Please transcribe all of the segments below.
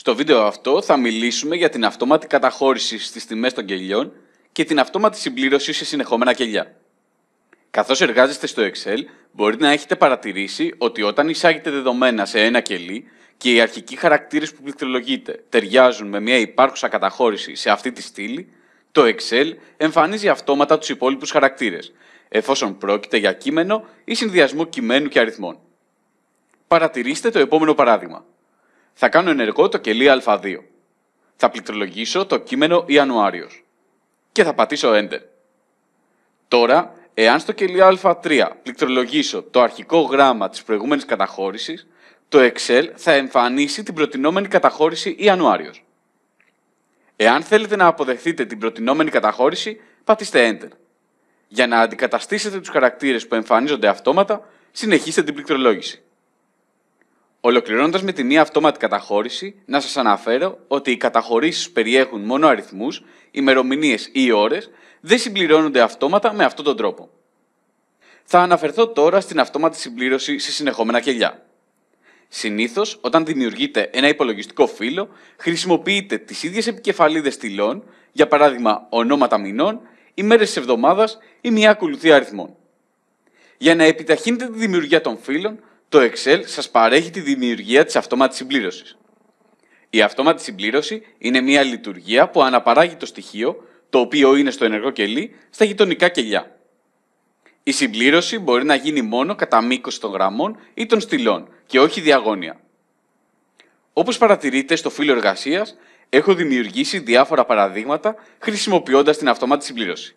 Στο βίντεο αυτό θα μιλήσουμε για την αυτόματη καταχώρηση στις τιμές των κελιών και την αυτόματη συμπλήρωση σε συνεχόμενα κελιά. Καθώς εργάζεστε στο Excel, μπορείτε να έχετε παρατηρήσει ότι όταν εισάγετε δεδομένα σε ένα κελί και οι αρχικοί χαρακτήρες που πληκτρολογείτε ταιριάζουν με μια υπάρχουσα καταχώρηση σε αυτή τη στήλη, το Excel εμφανίζει αυτόματα τους υπόλοιπους χαρακτήρες, εφόσον πρόκειται για κείμενο ή συνδυασμό κειμένου και αριθμών. Παρατηρήστε το επόμενο παράδειγμα. Θα κάνω ενεργό το κελί Α2. Θα πληκτρολογήσω το κείμενο Ιανουάριος. Και θα πατήσω Enter. Τώρα, εάν στο κελί Α3 πληκτρολογήσω το αρχικό γράμμα της προηγούμενης καταχώρησης, το Excel θα εμφανίσει την προτινόμενη καταχώρηση Ιανουάριος. Εάν θέλετε να αποδεχθείτε την προτινόμενη καταχώρηση, πατήστε Enter. Για να αντικαταστήσετε τους χαρακτήρες που εμφανίζονται αυτόματα, συνεχίστε την πληκτρολόγηση. Ολοκληρώνοντας με τη μία αυτόματη καταχώρηση, να σας αναφέρω ότι οι καταχωρήσεις περιέχουν μόνο αριθμούς, ημερομηνίες ή ώρες δεν συμπληρώνονται αυτόματα με αυτόν τον τρόπο. Θα αναφερθώ τώρα στην αυτόματη συμπλήρωση σε συνεχόμενα κελιά. Συνήθως, όταν δημιουργείται ένα υπολογιστικό φύλλο, χρησιμοποιείτε τις ίδιες επικεφαλίδες στυλών, για παράδειγμα ονόματα μηνών, ημέρες της εβδομάδας ή μια ακολουθία αριθμών. Για να επιταχύνετε τη δημιουργία των φύλων, το Excel σας παρέχει τη δημιουργία της αυτόματης συμπλήρωσης. Η αυτόματη συμπλήρωση είναι μια λειτουργία που αναπαράγει το στοιχείο, το οποίο είναι στο ενεργό κελί, στα γειτονικά κελιά. Η συμπλήρωση μπορεί να γίνει μόνο κατά μήκος των γραμμών ή των στυλών και όχι διαγώνια. Όπως παρατηρείτε στο φύλλο εργασίας, έχω δημιουργήσει διάφορα παραδείγματα χρησιμοποιώντας την αυτόματη συμπλήρωση.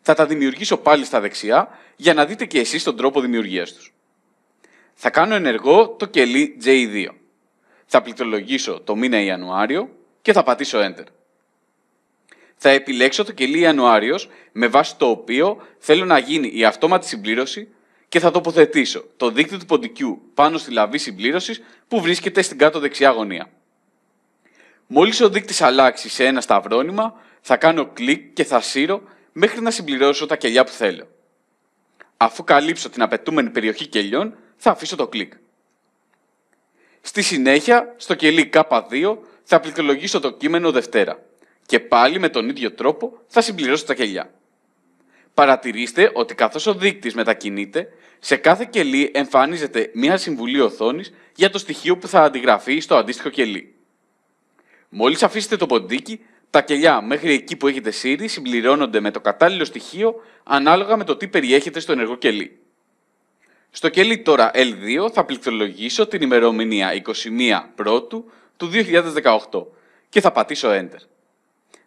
Θα τα δημιουργήσω πάλι στα δεξιά για να δείτε και εσείς τον τρόπο δημιουργίας τους. Θα κάνω ενεργό το κελί J2. Θα πληκτρολογήσω το μήνα Ιανουάριο και θα πατήσω Enter. Θα επιλέξω το κελί Ιανουάριος με βάση το οποίο θέλω να γίνει η αυτόματη συμπλήρωση και θα τοποθετήσω το δίκτυο του ποντικού πάνω στη λαβή συμπλήρωσης που βρίσκεται στην κάτω δεξιά γωνία. Μόλις ο δείκτης αλλάξει σε ένα σταυρόνυμα, θα κάνω κλικ και θα σύρω μέχρι να συμπληρώσω τα κελιά που θέλω. Αφού καλύψω την απαιτούμενη περιοχή κελιών, θα αφήσω το κλικ. Στη συνέχεια, στο κελί K2 θα πληκτρολογήσω το κείμενο Δευτέρα και πάλι με τον ίδιο τρόπο θα συμπληρώσω τα κελιά. Παρατηρήστε ότι καθώς ο δείκτης μετακινείται, σε κάθε κελί εμφανίζεται μία συμβουλή οθόνης για το στοιχείο που θα αντιγραφεί στο αντίστοιχο κελί. Μόλις αφήσετε το ποντίκι, τα κελιά μέχρι εκεί που έχετε σύρει συμπληρώνονται με το κατάλληλο στοιχείο ανάλογα με το τι περιέχεται στο ενεργό κελί. Στο κελί τώρα L2 θα πληκτρολογήσω την ημερομηνία 21 Πρώτου του 2018 και θα πατήσω Enter.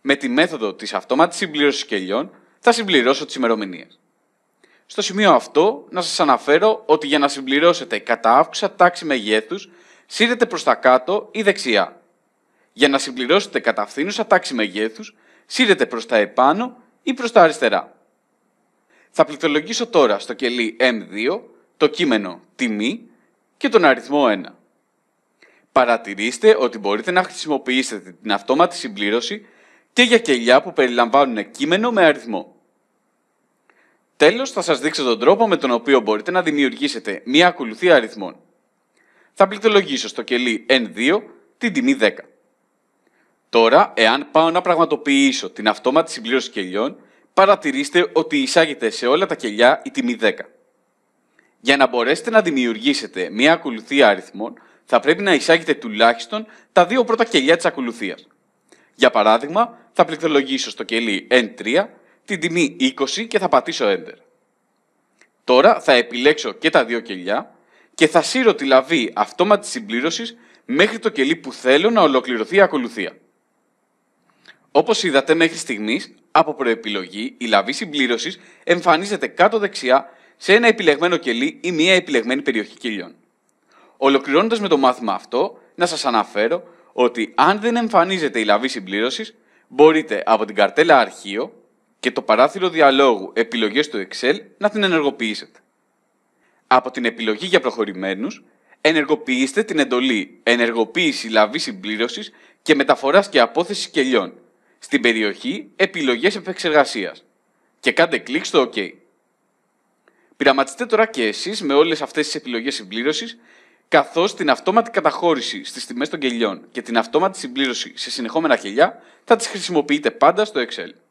Με τη μέθοδο της αυτόματης συμπλήρωσης κελιών θα συμπληρώσω τις ημερομηνίες. Στο σημείο αυτό να σας αναφέρω ότι για να συμπληρώσετε κατά αύξα τάξη μεγέθους σύρετε προς τα κάτω ή δεξιά. Για να συμπληρώσετε κατά αυθύνουσα τάξη μεγέθους σύρετε προς τα επάνω ή προς τα αριστερά. Θα πληκτρολογήσω τώρα στο κελί M2 το κείμενο τιμή και τον αριθμό 1. Παρατηρήστε ότι μπορείτε να χρησιμοποιήσετε την αυτόματη συμπλήρωση και για κελιά που περιλαμβάνουν κείμενο με αριθμό. Τέλος, θα σας δείξω τον τρόπο με τον οποίο μπορείτε να δημιουργήσετε μία ακολουθία αριθμών. Θα πληκτολογήσω στο κελί N2 την τιμή 10. Τώρα, εάν πάω να πραγματοποιήσω την αυτόματη συμπλήρωση κελιών, παρατηρήστε ότι εισάγεται σε όλα τα κελιά η τιμή 10. Για να μπορέσετε να δημιουργήσετε μία ακολουθία αριθμών, θα πρέπει να εισάγετε τουλάχιστον τα δύο πρώτα κελιά της ακολουθίας. Για παράδειγμα, θα πληκτρολογήσω στο κελί N3 την τιμή 20 και θα πατήσω Enter. Τώρα θα επιλέξω και τα δύο κελιά και θα σύρω τη λαβή αυτόματης συμπλήρωσης μέχρι το κελί που θέλω να ολοκληρωθεί η ακολουθία. Όπως είδατε μέχρι στιγμής, από προεπιλογή η λαβή συμπλήρωσης εμφανίζεται κάτω δεξιά σε ένα επιλεγμένο κελί ή μια επιλεγμένη περιοχή κελιών. Ολοκληρώνοντας με το μάθημα αυτό, να σας αναφέρω ότι αν δεν εμφανίζεται η λαβή συμπλήρωσης, μπορείτε από την καρτέλα Αρχείο και το παράθυρο διαλόγου Επιλογές του Excel να την ενεργοποιήσετε. Από την επιλογή για προχωρημένους, ενεργοποιήστε την εντολή Ενεργοποίηση λαβής συμπλήρωσης και μεταφοράς και απόθεσης κελιών στην περιοχή Επιλογές επεξεργασίας και κάντε κλικ στο OK. Πειραματιστείτε τώρα και εσείς με όλες αυτές τις επιλογές συμπλήρωσης, καθώς την αυτόματη καταχώρηση στις τιμές των κελιών και την αυτόματη συμπλήρωση σε συνεχόμενα κελιά θα τις χρησιμοποιείτε πάντα στο Excel.